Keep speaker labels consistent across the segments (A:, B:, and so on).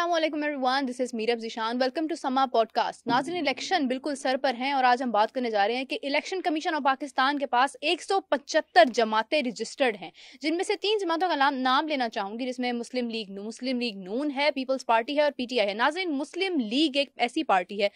A: Aslam everyone this is Mirab Zeeshan welcome to Samaa podcast नाजिन election बिल्कुल सर पर हैं और आज हम बात करने जा रहे हैं कि इलेक्शन कमीशन ऑफ पाकिस्तान के पास 175 जमातें रजिस्टर्ड हैं जिनमें से तीन जमातों का नाम नाम लेना चाहूँगी जिसमें मुस्लिम लीग नू मुस्लिम लीग नून है पीपल्स पार्टी है और पी है नाजिन मुस्लिम लीग एक ऐसी पार्टी है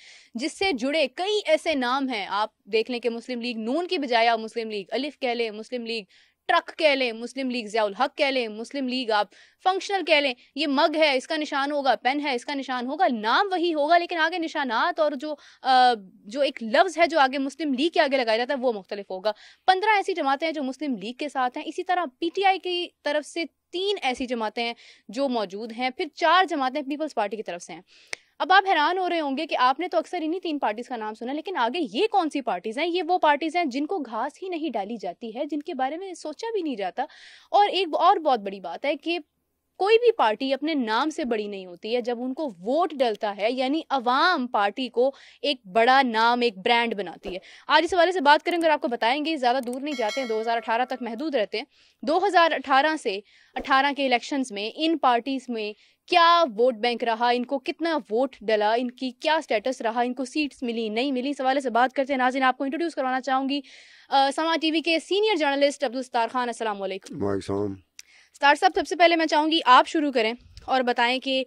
A: जिससे जुड़े कई ऐसे नाम हैं आप देख लें कि मुस्लिम लीग नून की बजाय आप मुस्लिम लीग अलिफ कह लें मुस्लिम लीग ट्रक कह लें मुस्लिम लीग जयाउल हक कह लें मुस्लिम लीग आप फंक्शनल कह लें ये मग है इसका निशान होगा पेन है इसका निशान होगा नाम वही होगा लेकिन आगे निशानात और जो आ, जो एक लफ्ज़ है जो आगे मुस्लिम लीग के आगे लगाया जाता है वो मुख्तलिफ होगा पंद्रह ऐसी जमातें हैं जो मुस्लिम लीग के साथ हैं इसी तरह पी टी आई की तरफ से तीन ऐसी जमातें हैं जो मौजूद हैं फिर चार जमातें पीपल्स पार्टी की तरफ से हैं अब आप हैरान हो रहे होंगे कि आपने तो अक्सर इन्हीं तीन पार्टीज का नाम सुना लेकिन आगे ये कौन सी पार्टीज हैं ये वो पार्टीज हैं जिनको घास ही नहीं डाली जाती है जिनके बारे में सोचा भी नहीं जाता और एक और बहुत बड़ी बात है कि कोई भी पार्टी अपने नाम से बड़ी नहीं होती है जब उनको वोट डलता है यानी अवाम पार्टी को एक बड़ा नाम एक ब्रांड बनाती है आज इस हवाले से बात करेंगे और आपको बताएंगे ज़्यादा दूर नहीं जाते हैं 2018 तक महदूद रहते हैं 2018 से 18 के इलेक्शंस में इन पार्टीज़ में क्या वोट बैंक रहा इनको कितना वोट डला इनकी क्या स्टेटस रहा इनको सीट्स मिली नहीं मिली इस हवाले से बात करते हैं नाजिन आपको इंट्रोड्यूस करवाना चाहूँगी समा टीवी के सीनियर जर्नलिस्ट अब्दुल सतार खान असलम
B: स्टार
A: साहब सबसे पहले मैं चाहूँगी आप शुरू करें और बताएं कि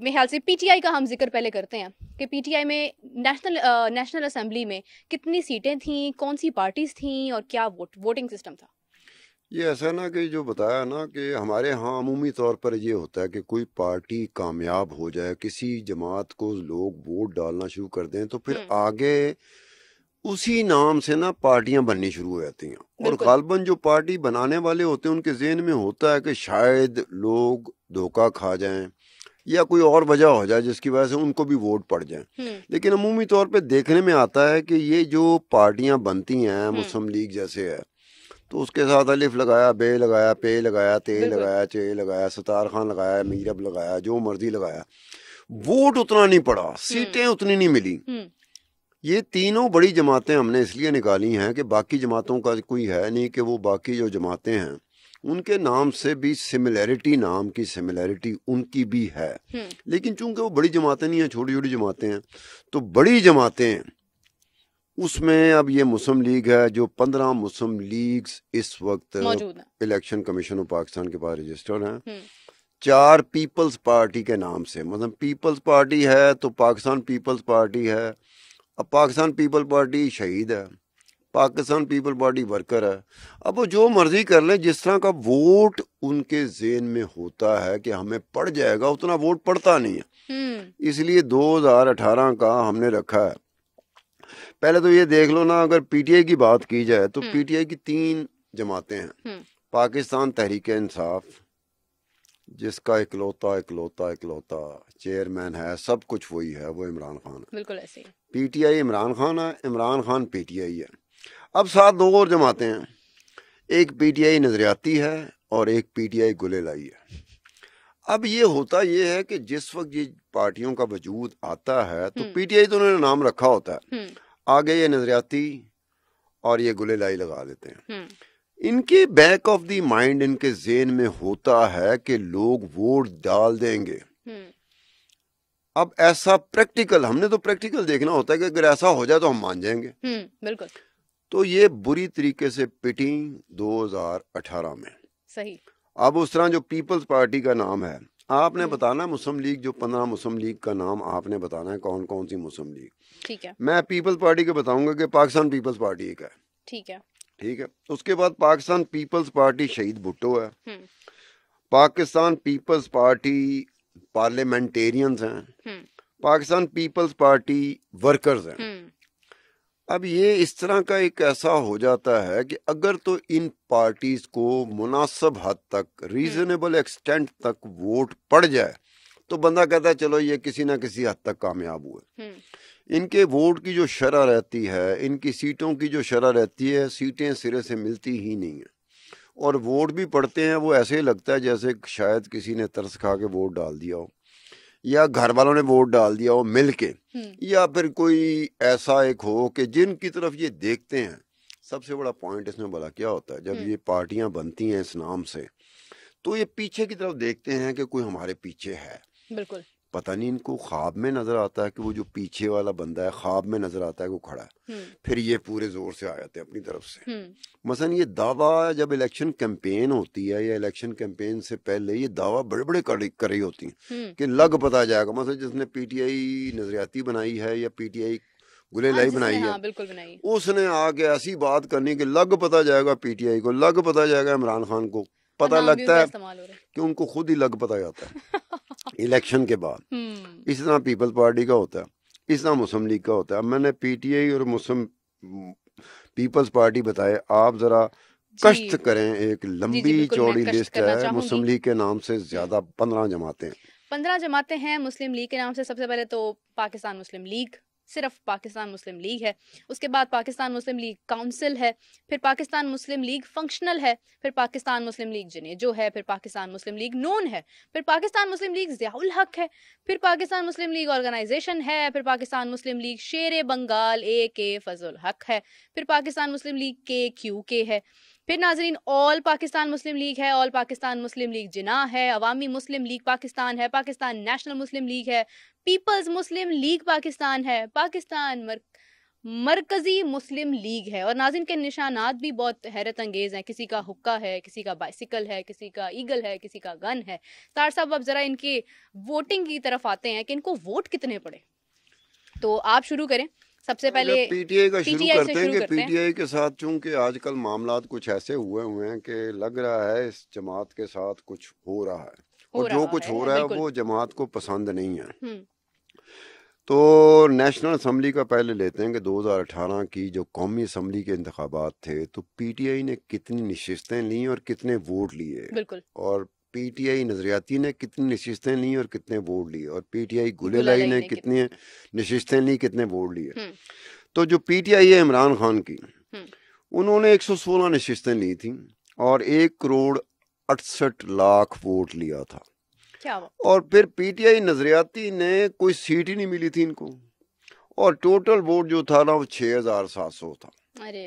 A: मेरे ख्याल से पीटीआई का हम जिक्र पहले करते हैं कि पीटीआई में नेशनल नेशनल असेंबली में कितनी सीटें थीं कौन सी पार्टीज थीं और क्या वोट वोटिंग सिस्टम था
B: ये ऐसा है ना कि जो बताया ना कि हमारे यहाँ अमूमी तौर पर ये होता है कि कोई पार्टी कामयाब हो जाए किसी जमात को लोग वोट डालना शुरू कर दें तो फिर हम्म। आगे उसी नाम से ना पार्टियां बननी शुरू हो जाती हैं और गालबन जो पार्टी बनाने वाले होते हैं उनके जेहन में होता है कि शायद लोग धोखा खा जाएं या कोई और वजह हो जाए जिसकी वजह से उनको भी वोट पड़ जाए हम्म। लेकिन अमूमी तौर पर देखने में आता है कि ये जो पार्टियां बनती हैं हम्म। मुस्लिम लीग जैसे है तो उसके साथ अलिफ लगाया बे लगाया पे लगाया ते लगाया चे लगाया सतार खान लगाया मीरब लगाया जो मर्जी लगाया वोट उतना नहीं पड़ा हम्म। सीटें उतनी नहीं मिली हम्म। ये तीनों बड़ी जमातें हमने इसलिए निकाली हैं कि बाकी जमातों का कोई है नहीं कि वो बाकी जो जमातें हैं उनके नाम से भी सिमिलैरिटी नाम की सिमिलैरिटी उनकी भी है हम्म। लेकिन चूंकि वो बड़ी जमातें नहीं हैं छोटी छोटी जमातें हैं तो बड़ी जमातें उसमें अब ये मुस्लिम लीग है जो पंद्रह मुस्लिम लीग इस वक्त इलेक्शन कमीशन ऑफ पाकिस्तान के पास रजिस्टर्ड हैं हम्म। चार पीपल्स पार्टी के नाम से मतलब पीपल्स पार्टी है तो पाकिस्तान पीपल्स पार्टी है अब पाकिस्तान पीपल पार्टी शहीद है पाकिस्तान पीपल पार्टी वर्कर है अब वो जो मर्जी कर लें जिस तरह का वोट उनके जेन में होता है कि हमें पड़ जाएगा उतना वोट पड़ता नहीं है हम्म। इसलिए 2018 का हमने रखा है पहले तो ये देख लो ना अगर पीटीआई की बात की जाए तो पीटीआई हम्म। की तीन जमाते हैं हम्म। पाकिस्तान तहरीक इंसाफ जिसका इकलौता इकलौता इकलौता चेयरमैन है सब कुछ वही है वो इमरान खान है बिल्कुल ऐसे पीटीआई इमरान खान है इमरान खान पीटीआई है अब साथ दो और जमाते हैं एक पीटीआई नजरियाती है और एक पीटीआई लाई है अब ये होता ये है कि जिस वक्त ये पार्टियों का वजूद आता है तो पीटीआई हम्म। तो उन्होंने नाम रखा होता है आगे ये नजरियाती और ये गुले लाई लगा देते हैं
C: हम्म।
B: इनके बैक ऑफ द माइंड इनके जेन में होता है कि लोग वोट डाल देंगे हम्म। अब ऐसा प्रैक्टिकल हमने तो प्रैक्टिकल देखना होता है कि अगर ऐसा हो जाए तो हम मान जाएंगे
A: हम्म, बिल्कुल
B: तो ये बुरी तरीके से पिटी 2018 में सही अब उस तरह जो पीपल्स पार्टी का नाम है आपने बताना मुस्लिम लीग जो पंद्रह मुस्लिम लीग का नाम आपने बताना है कौन कौन सी मुस्लिम लीग ठीक है मैं पीपल्स पार्टी को बताऊंगा कि पाकिस्तान पीपल्स पार्टी एक है ठीक है ठीक है उसके बाद पाकिस्तान पीपल्स पार्टी शहीद भुट्टो है हम्म। पाकिस्तान पीपल्स पार्टी पार्लियामेंटेरियंस हैं हम्म। पाकिस्तान पीपल्स पार्टी वर्कर्स हैं हम्म। अब ये इस तरह का एक ऐसा हो जाता है कि अगर तो इन पार्टीज को मुनासिब हद तक रीजनेबल एक्सटेंट तक वोट पड़ जाए तो बंदा कहता है चलो ये किसी ना किसी हद तक कामयाब हुए
C: हम्म।
B: इनके वोट की जो शरह रहती है इनकी सीटों की जो शरह रहती है सीटें सिरे से मिलती ही नहीं है और वोट भी पड़ते हैं वो ऐसे ही लगता है जैसे शायद किसी ने तरस खा के वोट डाल दिया हो या घर वालों ने वोट डाल दिया हो मिल के हम्म। या फिर कोई ऐसा एक हो कि जिनकी तरफ ये देखते हैं सबसे बड़ा पॉइंट इसमें बड़ा क्या होता है जब हम्म। ये पार्टियां बनती हैं इस नाम से तो ये पीछे की तरफ देखते हैं कि कोई हमारे पीछे है बिल्कुल पता नहीं इनको ख्वाब में नजर आता है कि वो जो पीछे वाला बंदा है ख्वाब में नजर आता है वो खड़ा है हम्म। फिर ये पूरे जोर से आ जाते हैं अपनी तरफ से
C: हम्म।
B: मसलन ये दावा जब इलेक्शन कैंपेन होती है या इलेक्शन कैंपेन से पहले ये दावा बड़े बड़े कर रही होती है हम्म। कि लग पता जाएगा मसलन जिसने पीटीआई नजरियाती बनाई है या पीटीआई गुले लाई हाँ, बनाई है
C: हाँ,
B: उसने आके ऐसी बात करनी कि लग पता जाएगा पीटीआई को लग पता जाएगा इमरान खान को पता लगता है कि उनको खुद ही लग पता जाता है इलेक्शन के बाद हम्म। इस तरह पीपल पार्टी का होता है इस तरह मुस्लिम लीग का होता है पी मैंने पीटीआई और मुस्लिम पीपल्स पार्टी बताए आप ज़रा कष्ट करें एक लंबी चौड़ी लिस्ट है मुस्लिम लीग के नाम से ज़्यादा पंद्रह जमाते हैं
A: पंद्रह जमाते हैं मुस्लिम लीग के नाम से सबसे पहले तो पाकिस्तान मुस्लिम लीग सिर्फ पाकिस्तान मुस्लिम लीग है उसके बाद पाकिस्तान मुस्लिम लीग काउंसिल है फिर पाकिस्तान मुस्लिम लीग फंक्शनल है फिर पाकिस्तान मुस्लिम लीग जो है फिर पाकिस्तान मुस्लिम लीग नून है फिर पाकिस्तान मुस्लिम लीग जयाउल हक है फिर पाकिस्तान मुस्लिम लीग ऑर्गेनाइजेशन है फिर पाकिस्तान मुस्लिम लीग शेर बंगाल ए के फजल हक है फिर पाकिस्तान मुस्लिम लीग के क्यू के है फिर नाजरीन ऑल पाकिस्तान मुस्लिम लीग है all Pakistan Muslim League Jinnah है अवामी मुस्लिम लीग पाकिस्तान है पाकिस्तान नेशनल मुस्लिम लीग है पीपल्स मुस्लिम लीग पाकिस्तान है पाकिस्तान मर... मरकज़ी मुस्लिम लीग है और नाजिन के निशानात भी बहुत हैरत अंगेज़ हैं किसी का हुक्का है किसी का बाइसिकल है किसी का ईगल है किसी का गन है तार साहब अब ज़रा इनके वोटिंग की तरफ आते हैं कि इनको वोट कितने पड़े तो आप शुरू करें सबसे पहले पीटीआई का शुरू करते हैं कि पीटीआई
B: के साथ चूंकि आजकल मामला कुछ ऐसे हुए हुए हैं कि लग रहा है इस जमात के साथ कुछ हो रहा है और जो कुछ हो रहा है वो जमात को पसंद नहीं है हम्म। तो नेशनल असम्बली का पहले लेते हैं कि 2018 की जो कौमी असम्बली के इंतबात थे तो पीटीआई ने कितनी नशस्तें ली और कितने वोट लिए और पी टी आई नजरियाती ने कितनी नशिस्तें ली और कितने वोट लिए और पी टी आई गुले लाई ने कितनी नशिस्तें ली कितने वोट लिए हम्म। तो जो पी टी आई है इमरान खान की हम्म। उन्होंने एक सौ सोलह नशिस्तें ली थी और एक करोड़ अड़सठ लाख वोट लिया था और फिर पी टी आई नजरियाती ने कोई सीट ही नहीं मिली थी इनको और टोटल वोट जो था ना वो छः हजार सात सौ था अरे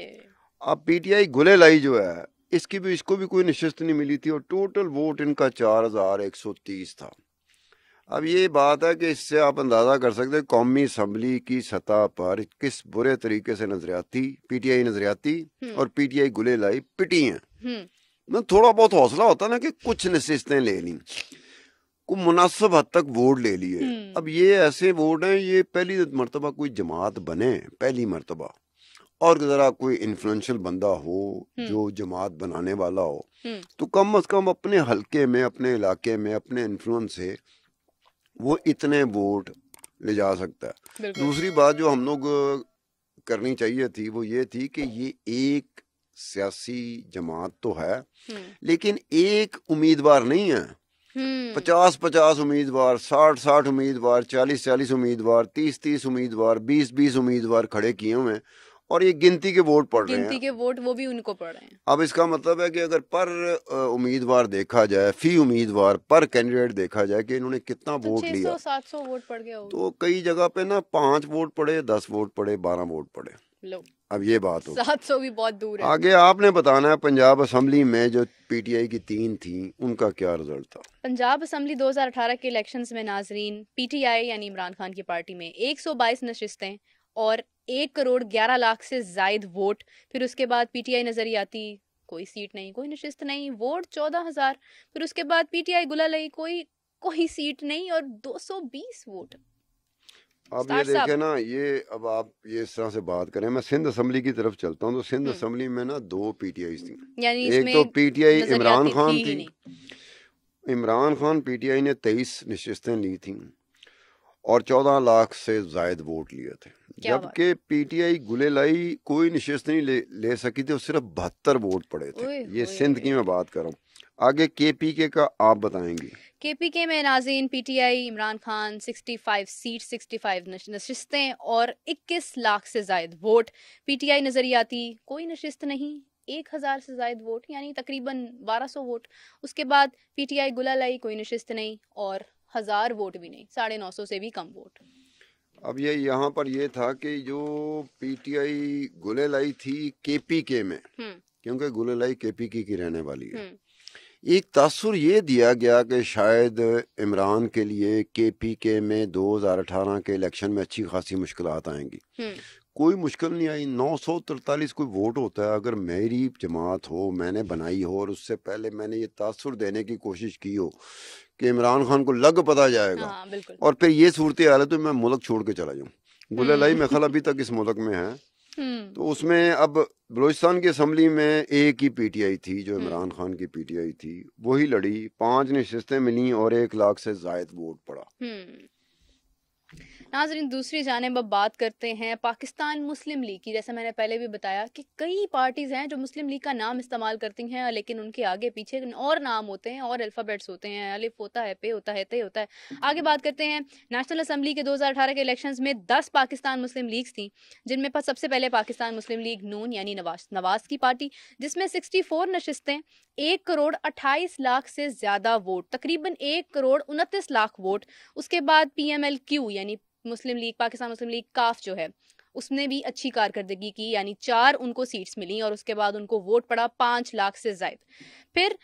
B: अब पीटीआई लाई जो है इसकी भी इसको भी कोई नशस्त नहीं मिली थी और टोटल वोट इनका चार हज़ार एक सौ तीस था अब ये बात है कि इससे आप अंदाज़ा कर सकते हैं कौमी असम्बली की सतह पर किस बुरे तरीके से नजरियाती पी टी आई नजरियाती हम्म। और पी टी आई गुले लाई पिटी हैं
C: मैं हम्म।
B: थोड़ा बहुत हौसला होता ना कि कुछ नशस्तें ले ली को मुनासिब हद तक वोट ले लिए हम्म। अब ये ऐसे वोट हैं ये पहली मरतबा कोई जमात बने पहली मरतबा और ज़रा कोई इन्फ्लुएंशियल बंदा हो हम्म। जो जमात बनाने वाला हो हम्म। तो कम अज़ कम अपने हलके में अपने इलाके में अपने इन्फ्लुएंस से वो इतने वोट ले जा सकता है दूसरी बात जो हम लोग करनी चाहिए थी वो ये थी कि ये एक सियासी जमात तो है हम्म। लेकिन एक उम्मीदवार नहीं
C: है
B: पचास पचास उम्मीदवार साठ साठ उम्मीदवार चालीस चालीस उम्मीदवार तीस तीस उम्मीदवार बीस बीस उम्मीदवार खड़े किए हुए हैं और ये गिनती के वोट पड़ रहे हैं गिनती
A: के वोट वो भी उनको पड़ रहे हैं
B: अब इसका मतलब है कि अगर पर उम्मीदवार देखा जाए फी उम्मीदवार पर कैंडिडेट देखा जाए कि इन्होंने कितना तो वोट लिया
A: सात सौ वोट पड़ गया
B: तो कई जगह पे ना पाँच वोट पड़े दस वोट पड़े बारह वोट पड़े लो अब ये बात हो सात
A: सौ भी बहुत दूर है आगे
B: आपने बताना है पंजाब असम्बली में जो पीटीआई की तीन थी उनका क्या रिजल्ट था
A: पंजाब असम्बली 2018 के इलेक्शंस में नाजरीन पीटीआई यानी इमरान खान की पार्टी में 122 नशिस्तें और एक करोड़ ग्यारह लाख से जायद वोट फिर उसके बाद पीटीआई नजर आती कोई सीट नहीं कोई नशिस्त नहीं वोट चौदह हजार फिर उसके बाद पीटीआई गुला गुलालई कोई कोई सीट नहीं और 220 वोट
B: अब ये देखे ना ये अब आप ये इस तरह से बात करें मैं सिंध असम्बली की तरफ चलता हूँ तो सिंध हम्म। असम्बली में ना दो पीटीआई थी एक तो पीटीआई इमरान खान थी इमरान खान पीटीआई ने तेईस नशिस्तें ली थी और चौदह लाख से जायद वोट लिए थे जबकि पीटीआई गुले लाई कोई नशस्त नहीं ले, ले सकी थी और सिर्फ बहत्तर वोट पड़े थे ये सिंध की मैं बात कर रहा हूँ आगे के पी के का आप बताएंगे के
A: पी के में नाजीन P T I Imran Khan sixty five seat sixty five नशस्तें और इक्कीस लाख से जायद वोट पी टी आई नजरियाती कोई नशस्त नहीं एक हज़ार से जायद वोट यानी तकरीबन बारह सौ वोट उसके बाद पी टी आई गुला लाई कोई नशस्त नहीं और हजार वोट भी नहीं साढ़े नौ सौ से भी कम वोट
B: अब ये यहाँ पर ये था कि जो पीटीआई गुलेलाई थी केपीके में हम्म। क्योंकि गुलेलाई केपीके की रहने वाली है हम्म। एक तासुर ये दिया गया कि शायद इमरान के लिए केपीके में 2018 के इलेक्शन में अच्छी खासी मुश्किल आएंगी हम्म। कोई मुश्किल नहीं आई नौ सौ तिरतालीस कोई वोट होता है अगर मेरी जमात हो मैंने बनाई हो और उससे पहले मैंने ये तासुर देने की कोशिश की हो कि इमरान खान को लग पता जाएगा हाँ, और फिर ये सूरत हाल है तो मैं मुल्क छोड़ के चला जाऊँ गुलाई हम्म। मेखल अभी तक इस मुल्क में है
C: हम्म। तो
B: उसमें अब बलोचिस्तान की असम्बली में एक ही पी टी आई थी जो हम्म। इमरान खान की पी टी आई थी वही लड़ी पांच नशस्तें मिली और एक लाख से जायद वोट पड़ा
A: नाजरीन दूसरी जानब अब बात करते हैं पाकिस्तान मुस्लिम लीग की जैसे मैंने पहले भी बताया कि कई पार्टीज़ हैं जो मुस्लिम लीग का नाम इस्तेमाल करती हैं लेकिन उनके आगे पीछे और नाम होते हैं और अल्फ़ाबेट्स होते हैं अलिफ होता है पे होता है ते होता है आगे बात करते हैं नेशनल असम्बली के दो के इलेक्शन में दस पाकिस्तान मुस्लिम लीग थी जिनमें सबसे पहले पाकिस्तान मुस्लिम लीग नून यानी नवाज नवाज की पार्टी जिसमें सिक्सटी फोर नशस्तें एक करोड़ अट्ठाईस लाख से ज़्यादा वोट तकरीबन एक करोड़ उनतीस लाख वोट उसके बाद पीएमएलक्यू यानी Muslim League Pakistan Muslim League काफ जो है उसने भी अच्छी कारकर्दगी की यानी चार उनको सीट्स मिली और उसके बाद उनको वोट पड़ा पांच लाख से ज्यादा फिर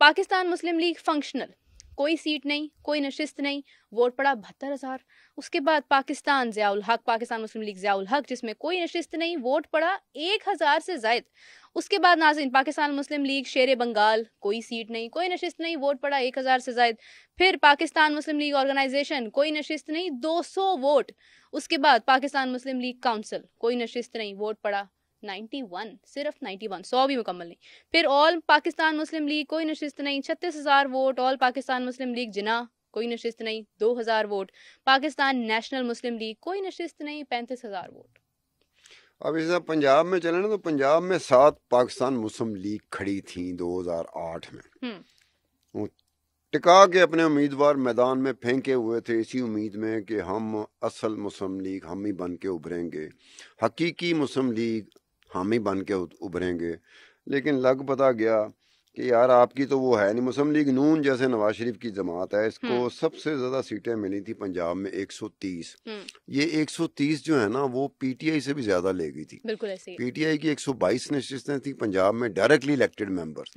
A: पाकिस्तान मुस्लिम लीग फंक्शनल कोई सीट नहीं कोई नशिस्त नहीं वोट पड़ा बहत्तर हज़ार उसके बाद पाकिस्तान जयाउल हक पाकिस्तान मुस्लिम लीग जयाउल हक जिसमें कोई नशिस्त नहीं वोट पड़ा एक हज़ार से जायद उसके बाद नाजिन पाकिस्तान मुस्लिम लीग शेर बंगाल कोई सीट नहीं कोई नशिस्त नहीं वोट पड़ा एक हज़ार से जायद फिर पाकिस्तान मुस्लिम लीग ऑर्गेनाइजेशन कोई नशिस्त नहीं दो सौ वोट उसके बाद पाकिस्तान मुस्लिम लीग काउंसिल कोई नशिस्त नहीं वोट पड़ा नाइन्टी वन सिर्फ नाइन्टी वन सौ भी मुकम्मल नहीं फिर ऑल पाकिस्तान मुस्लिम लीग कोई नशस्त नहीं छत्तीस हज़ार vote all Pakistan Muslim League Jinnah कोई नशस्त नहीं दो हज़ार vote Pakistan national Muslim League कोई नशस्त नहीं पैंतीस हज़ार वोट
B: अब इस पंजाब में चले ना तो पंजाब में सात पाकिस्तान मुस्लिम लीग खड़ी थी दो हज़ार आठ में
C: हम्म।
B: टिका के अपने उम्मीदवार मैदान में फेंके हुए थे इसी उम्मीद में कि हम असल मुस्लिम लीग हम ही बन के उभरेंगे हकीकी मुस्लिम लीग हम ही बन के उभरेंगे लेकिन लग पता गया कि यार आपकी तो वो है नहीं मुस्लिम लीग नून जैसे नवाज शरीफ की जमात है इसको हम्म। सबसे ज़्यादा सीटें मिली थी पंजाब में 130 हम्म। ये 130 जो है ना वो पीटीआई से भी ज़्यादा ले गई थी पीटीआई की 122 नशिस्तें थी पंजाब में डायरेक्टली इलेक्टेड मेंबर्स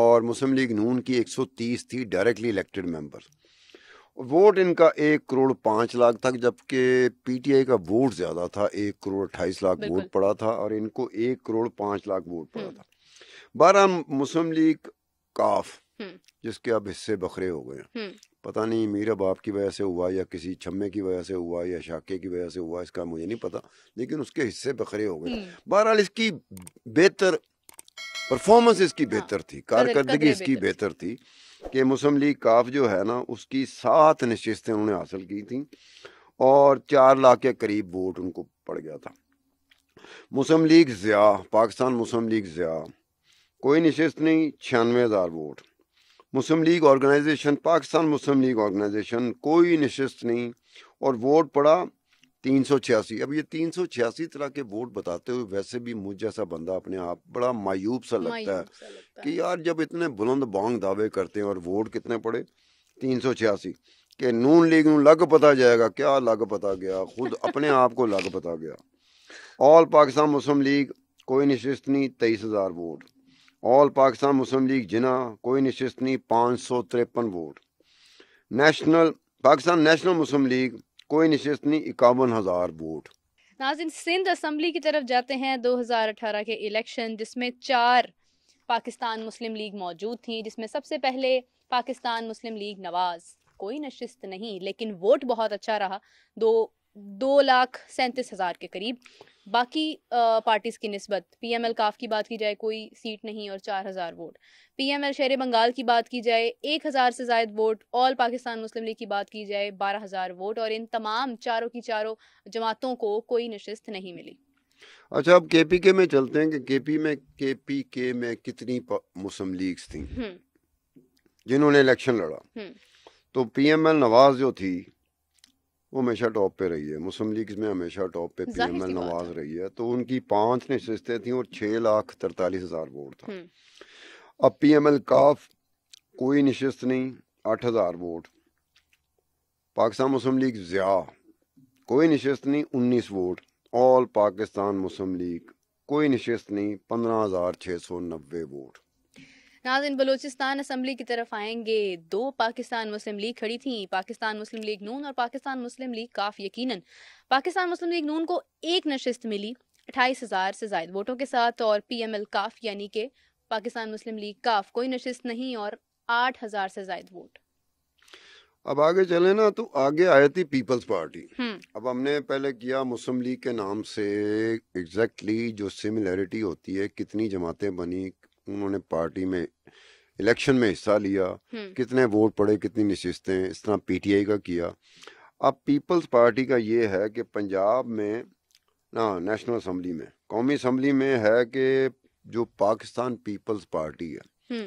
B: और मुस्लिम लीग नून की 130 थी डायरेक्टली इलेक्टेड मेंबर्स वोट इनका एक करोड़ पाँच लाख था जबकि पीटीआई का वोट ज़्यादा था एक करोड़ अट्ठाईस लाख वोट पड़ा था और इनको एक करोड़ पाँच लाख वोट पड़ा हम्म। था बारह मुस्लिम लीग काफ हम्म। जिसके अब हिस्से बखरे हो गए हम्म। पता नहीं मीरा बाप की वजह से हुआ या किसी छम्मे की वजह से हुआ या शाके की वजह से हुआ इसका मुझे नहीं पता लेकिन उसके हिस्से बखरे हो गए बहरहाल इसकी बेहतर परफॉर्मेंस इसकी बेहतर थी हाँ। कारकर्दगी इसकी बेहतर थी कि मुस्लिम लीग काफ जो है ना उसकी सात नशस्तें उन्होंने हासिल की थी और चार लाख के करीब वोट उनको पड़ गया था Muslim League Zia Pakistan Muslim League Zia कोई नशस्त नहीं छियानवे हज़ार vote Muslim League organisation Pakistan Muslim League organisation कोई नशस्त नहीं और वोट पड़ा तीन सौ छियासी अब ये तीन सौ छियासी तरह के वोट बताते हुए वैसे भी मुझ जैसा बंदा अपने आप बड़ा मायूब सा लगता है कि यार जब इतने बुलंद बांग दावे करते हैं और वोट कितने पड़े तीन सौ छियासी के नून लीग नू लग पता जाएगा क्या लग पता गया खुद अपने आप को लग पता गया ऑल पाकिस्तान मुस्लिम लीग कोई नशस्त नहीं तेईस हज़ार vote all Pakistan Muslim League Jinnah कोई नशस्त नहीं पाँच सौ तिरपन vote national Pakistan national Muslim League कोई नशस्त नहीं इक्यावन हज़ार वोट
A: नाजिन सिंध असम्बली की तरफ जाते हैं 2018 के इलेक्शन जिसमें चार पाकिस्तान मुस्लिम लीग मौजूद थी जिसमें सबसे पहले पाकिस्तान मुस्लिम लीग नवाज कोई नशस्त नहीं लेकिन वोट बहुत अच्छा रहा दो दो लाख सैंतीस हज़ार के करीब बाकी पार्टीज़ की नस्बत पी एम एल काफ की बात की जाए कोई सीट नहीं और चार हज़ार वोट पी एम एल शेर बंगाल की बात की जाए एक हज़ार से जायद vote all Pakistan Muslim League की बात की जाए बारह हज़ार वोट और इन तमाम चारों की चारों जमातों को कोई नशस्त नहीं मिली
B: अच्छा अब के पी के में चलते हैं कि के पी में के पी के में कितनी मुस्लिम लीग थी जिन्होंने इलेक्शन लड़ा हम्म। तो पी एम एल नवाज जो थी वो हमेशा टॉप पे रही है मुस्लिम लीग में हमेशा टॉप पे पी एम एल नवाज रही है तो उनकी पांच नशस्तें थी और छः लाख तरतालीस हज़ार वोट था हम्म। अब पी एम एल काफ कोई नशस्त नहीं आठ हज़ार vote Pakistan Muslim League Zia कोई नशस्त नहीं उन्नीस vote all Pakistan Muslim League कोई नशस्त नहीं पंद्रह हज़ार छः सौ नब्बे वोट
A: नाजिन बलोचिस्तान असम्बली की तरफ आएंगे दो पाकिस्तान मुस्लिम लीग खड़ी थी पाकिस्तान मुस्लिम लीग नून और पाकिस्तान मुस्लिम लीग काफ यकीन पाकिस्तान मुस्लिम लीग नून को एक नशस्त मिली अट्ठाईस हज़ार से जायद वोटों के साथ और पी एम एल काफ यानी के पाकिस्तान मुस्लिम लीग काफ कोई नशस्त नहीं और आठ हज़ार से जायद
C: वोट
B: अब आगे चले ना तो आगे आई थी पीपल्स पार्टी हम्म। अब हमने पहले किया मुस्लिम लीग के नाम से एग्जैक्टली exactly जो सिमिलरिटी होती है कितनी जमातें बनी उन्होंने पार्टी में इलेक्शन में हिस्सा लिया हम्म। कितने वोट पड़े कितनी नशस्तें इस तरह पीटीआई का किया अब पीपल्स पार्टी का ये है कि पंजाब में ना नेशनल असम्बली में कौमी असम्बली में है कि जो पाकिस्तान पीपल्स पार्टी है हम्म।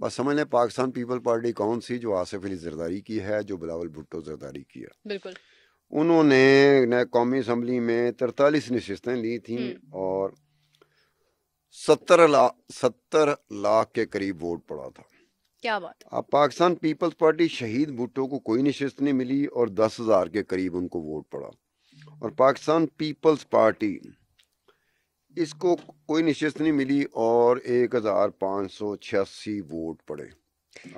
B: बस समझ लें पाकिस्तान पीपल पार्टी कौन सी जो आसिफ अली जरदारी की है जो बिलावल भुट्टो जरदारी की है बिल्कुल उन्होंने कौमी असम्बली में तरतालीस नशस्तें ली थी हम्म। और सत्तर लाख सत्तर लाख के करीब वोट पड़ा था क्या बात अब पाकिस्तान पीपल्स पार्टी शहीद भुट्टो को कोई नशस्त नहीं मिली और दस हजार के करीब उनको वोट पड़ा और पाकिस्तान पीपल्स पार्टी इसको कोई नशस्त नहीं मिली और एक हजार पाँच सौ छियासी वोट पड़े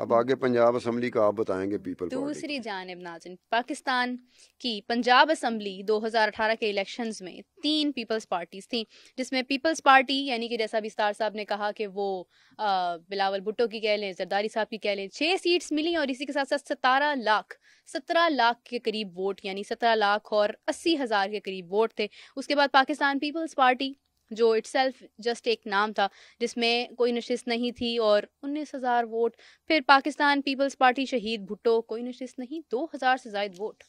B: अब आगे पंजाब असम्बली का आप बताएंगे पीपल दूसरी
A: जानब नाजिन पाकिस्तान की पंजाब असम्बली 2018 के इलेक्शंस में तीन पीपल्स पार्टीज थी जिसमें पीपल्स पार्टी यानी कि जैसा विस्तार साहब ने कहा कि वो आ, बिलावल भुट्टो की कह लें जरदारी साहब की कह लें छः सीट्स मिली और इसी के साथ साथ सतारह लाख सत्रह लाख के करीब वोट यानी सत्रह लाख और अस्सी हज़ार के करीब वोट थे उसके बाद पाकिस्तान पीपल्स पार्टी जो इट्सल्फ जस्ट एक नाम था जिसमें कोई नशिस्त नहीं थी और उन्नीस हज़ार वोट फिर पाकिस्तान पीपल्स पार्टी शहीद भुट्टो कोई नशिस्त नहीं दो हज़ार से जायद वोट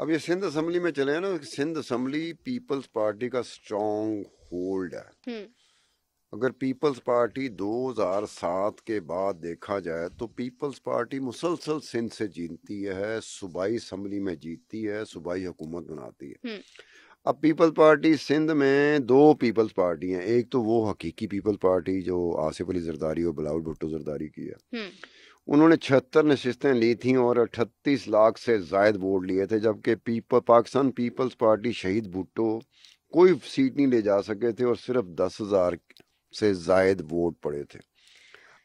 B: अब ये सिंध असम्बली में चले ना सिंध असम्बली पीपल्स पार्टी का स्ट्रॉन्ग होल्ड है हम्म। अगर पीपल्स पार्टी 2007 के बाद देखा जाए तो पीपल्स पार्टी मुसलसल सिंध से जीतती है सूबाई असम्बली में जीतती है सूबाई हुकूमत बनाती है हम्म। अब पीपल पार्टी सिंध में दो पीपल्स पार्टी हैं एक तो वो हकीकी पीपल पार्टी जो आसिफ अली जरदारी और बलावल भुट्टो जरदारी की है
C: हम्म।
B: उन्होंने छहत्तर नशस्तें ली थी और अट्ठतीस लाख से जायद वोट लिए थे जबकि people Pakistan Peoples party Shaheed Bhutto कोई सीट नहीं ले जा सके थे और सिर्फ दस हज़ार से जायद वोट पड़े थे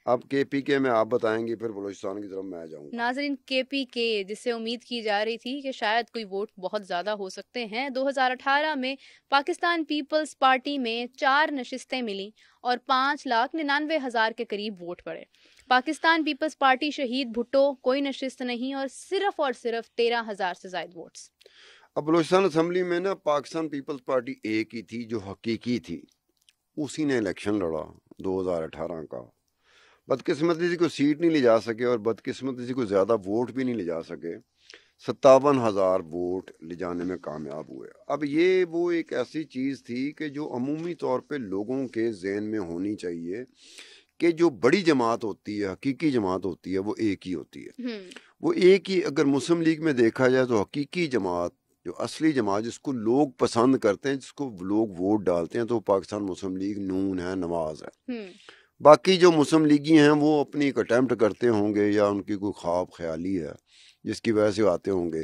B: अब के पी के में आप बताएंगे फिर बलोचिस्तान की तरफ मैं जाऊँ
A: नाजरीन के पी के जिससे उम्मीद की जा रही थी कि शायद कोई वोट बहुत ज़्यादा हो सकते हैं 2018 में पाकिस्तान पीपल्स पार्टी में चार नशस्तें मिली और पाँच लाख निन्यानवे हज़ार के करीब वोट पड़े पाकिस्तान पीपल्स पार्टी शहीद भुट्टो कोई नशस्त नहीं और सिर्फ और सिर्फ तेरह हज़ार से ज्यादा वोट्स
B: अब बलोचिस्तान असम्बली में ना पाकिस्तान पीपल्स पार्टी एक ही थी जो हकीकी थी उसी ने इलेक्शन लड़ा 2018 का बदकिस्मती से कोई सीट नहीं ले जा सके और बदकिस्मती से कोई ज़्यादा वोट भी नहीं ले जा सके सत्तावन हज़ार वोट ले जाने में कामयाब हुए अब ये वो एक ऐसी चीज़ थी कि जो अमूमी तौर पे लोगों के जहन में होनी चाहिए कि जो बड़ी जमात होती है हकीकी जमात होती है वो एक ही होती है हम्म। वो एक ही अगर मुस्लिम लीग में देखा जाए तो हकीकी जमात जो असली जमात जिसको लोग पसंद करते हैं जिसको लोग वोट डालते हैं तो पाकिस्तान मुस्लिम लीग नून है नवाज है हम्म। बाकी जो मुस्लिम लीगी हैं वो अपनी एक अटैम्प्ट करते होंगे या उनकी कोई ख्वाब ख्याली है जिसकी वजह से आते होंगे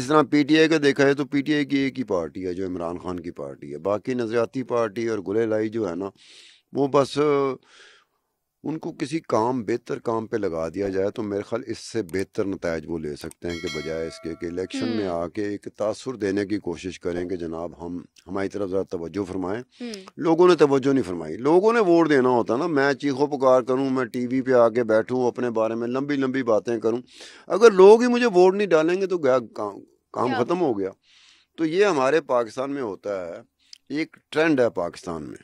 B: इस तरह पी टी आई का देखा है तो पी टी आई की एक ही पार्टी है जो इमरान खान की पार्टी है बाकी नजरियाती पार्टी और गुले लाई जो है ना वो बस उनको किसी काम बेहतर काम पे लगा दिया जाए तो मेरे ख्याल इससे बेहतर नतज वो ले सकते हैं कि बजाय इसके कि इलेक्शन में हम्म। आके एक तासर देने की कोशिश करें कि जनाब हम हमारी तरफ ज़्यादा तवज्जो फरमाएं हम्म। लोगों ने तोज्जो नहीं फरमाई लोगों ने वोट देना होता ना मैं चीखो पुकार करूँ मैं टी वी पर आके बैठूँ अपने बारे में लंबी लंबी बातें करूँ अगर लोग ही मुझे वोट नहीं डालेंगे तो गया काम काम ख़त्म हो गया तो ये हमारे पाकिस्तान में होता है एक ट्रेंड है पाकिस्तान में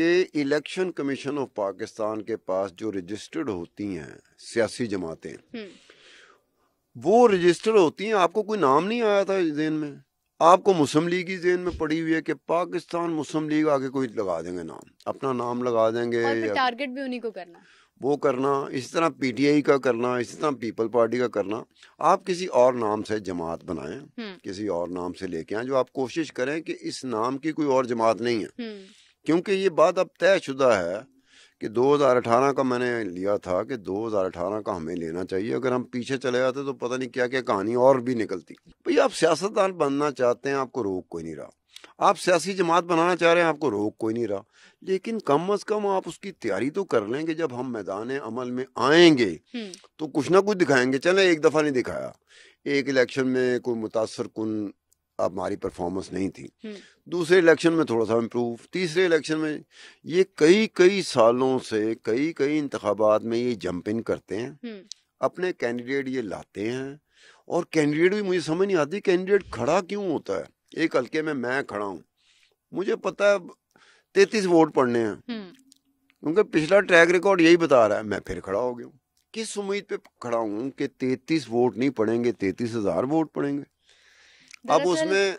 B: कि इलेक्शन कमीशन ऑफ पाकिस्तान के पास जो रजिस्टर्ड होती हैं सियासी जमातें हम्म। वो रजिस्टर्ड होती हैं आपको कोई नाम नहीं आया था इस जेन में आपको मुस्लिम लीग ही जेन में पड़ी हुई है कि पाकिस्तान मुस्लिम लीग आगे कोई लगा देंगे नाम अपना नाम लगा देंगे और
A: टारगेट भी उन्हीं को करना
B: वो करना इसी तरह पीटीआई का करना इसी तरह पीपल पार्टी का करना आप किसी और नाम से जमात बनाएं हम्म। किसी और नाम से लेके आए जो आप कोशिश करें कि इस नाम की कोई और जमात नहीं है हम्म। क्योंकि ये बात अब तयशुदा है कि 2018 का मैंने लिया था कि 2018 का हमें लेना चाहिए अगर हम पीछे चले जाते तो पता नहीं क्या क्या कहानी और भी निकलती भैया आप सियासतदान बनना चाहते हैं आपको रोक कोई नहीं रहा आप सियासी जमात बनाना चाह रहे हैं आपको रोक कोई नहीं रहा लेकिन कम अज कम आप उसकी तैयारी तो कर लेंगे जब हम मैदान अमल में आएंगे हम्म। तो कुछ ना कुछ दिखाएंगे चले एक दफ़ा नहीं दिखाया एक इलेक्शन में कोई मुतासर कन अब हमारी परफॉर्मेंस नहीं थी हम्म। दूसरे इलेक्शन में थोड़ा सा इम्प्रूव तीसरे इलेक्शन में ये कई कई सालों से कई कई इंतबात में ये जंप इन करते हैं हम्म। अपने कैंडिडेट ये लाते हैं और कैंडिडेट भी मुझे समझ नहीं आती कैंडिडेट खड़ा क्यों होता है एक हल्के में मैं खड़ा हूँ मुझे पता है तैतीस वोट पड़ने हैं हम्म। क्योंकि पिछला ट्रैक रिकॉर्ड यही बता रहा है मैं फिर खड़ा हो गया हूँ किस उम्मीद पे खड़ा हूँ कि तैतीस वोट नहीं पड़ेंगे तैतीस हजार वोट पड़ेंगे अब उसमें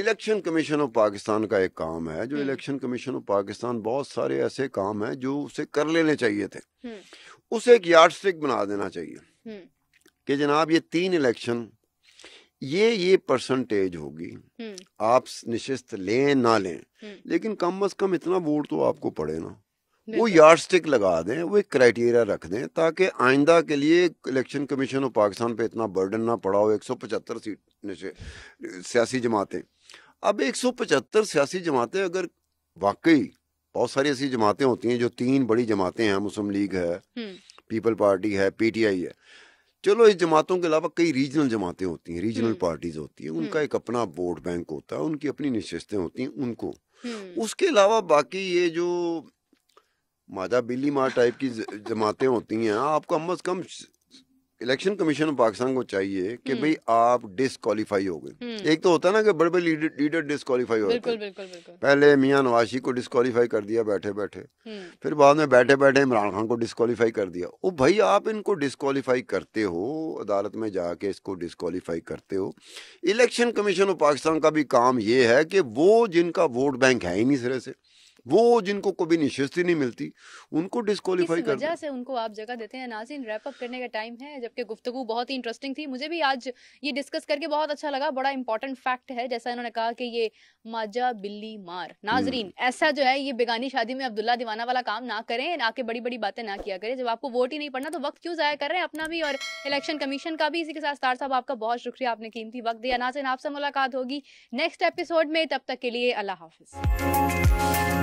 B: इलेक्शन कमीशन ऑफ पाकिस्तान का एक काम है जो हम्म। इलेक्शन कमीशन ऑफ पाकिस्तान बहुत सारे ऐसे काम है जो उसे कर लेने चाहिए थे
C: हम्म।
B: उसे एक यार्ड स्टिक बना देना चाहिए हम्म। कि जनाब ये तीन इलेक्शन ये ये परसेंटेज होगी आप निश्चित लें ना लें लेकिन कम अज कम इतना वोट तो आपको पड़े ना वो यार्ड स्टिक लगा दें वो एक क्राइटेरिया रख दें ताकि आइंदा के लिए इलेक्शन कमीशन ऑफ पाकिस्तान पे इतना बर्डन ना पड़ा हो एक सौ पचहत्तर सीट सियासी जमातें अब 175 सियासी जमातें अगर वाकई बहुत सारी ऐसी जमातें होती हैं जो तीन बड़ी जमातें हैं मुस्लिम लीग है हम्म। पीपल पार्टी है पीटीआई है चलो इस जमातों के अलावा कई रीजनल जमातें होती हैं रीजनल हम्म। पार्टीज होती हैं उनका हम्म। एक अपना वोट बैंक होता है उनकी अपनी निश्चितें होती हैं उनको उसके अलावा बाकी ये जो मादा बिल्ली मार टाइप की जमातें होती हैं आपको कम अज कम इलेक्शन कमीशन ऑफ पाकिस्तान को चाहिए कि हम्म। भाई आप डिसक्वालीफाई हो गए हम्म। एक तो होता है ना कि बड़े बड़े लीडर, लीडर डिसक्वालीफाई हो गए पहले मियां नवाशी को डिसक्वालीफाई कर दिया बैठे बैठे हम्म। फिर बाद में बैठे बैठे इमरान खान को डिसक्वालीफाई कर दिया ओ भाई आप इनको डिसक्वालीफाई करते हो अदालत में जाके इसको डिसक्वालीफाई करते हो इलेक्शन कमीशन ऑफ पाकिस्तान का भी काम ये है कि वो जिनका वोट बैंक है ही नहीं सिरे से वो जिनको कभी निशस्ती नहीं मिलती उनको डिस्कालीफाई कर वजह
A: से उनको आप जगह देते हैं नाजिन रैप अप करने का टाइम है जबकि गुफ्तु बहुत ही इंटरेस्टिंग थी मुझे भी आज ये डिस्कस करके बहुत अच्छा लगा बड़ा इंपॉर्टेंट फैक्ट है जैसा इन्होंने कहा कि ये माजा बिल्ली मार नाजरीन हम्म। ऐसा जो है ये बेगानी शादी में अब्दुल्ला दीवाना वाला काम ना करें आके बड़ी बड़ी बातें ना किया करें जब आपको वोट ही नहीं पड़ना तो वक्त क्यों जाया कर रहे हैं अपना भी और इलेक्शन कमीशन का भी इसी के साथ स्टार साहब आपका बहुत शुक्रिया आपने कीमती वक्त दिया नाजिन आपसे मुलाकात होगी नेक्स्ट एपिसोड में तब तक के लिए अल्लाह हाफिज़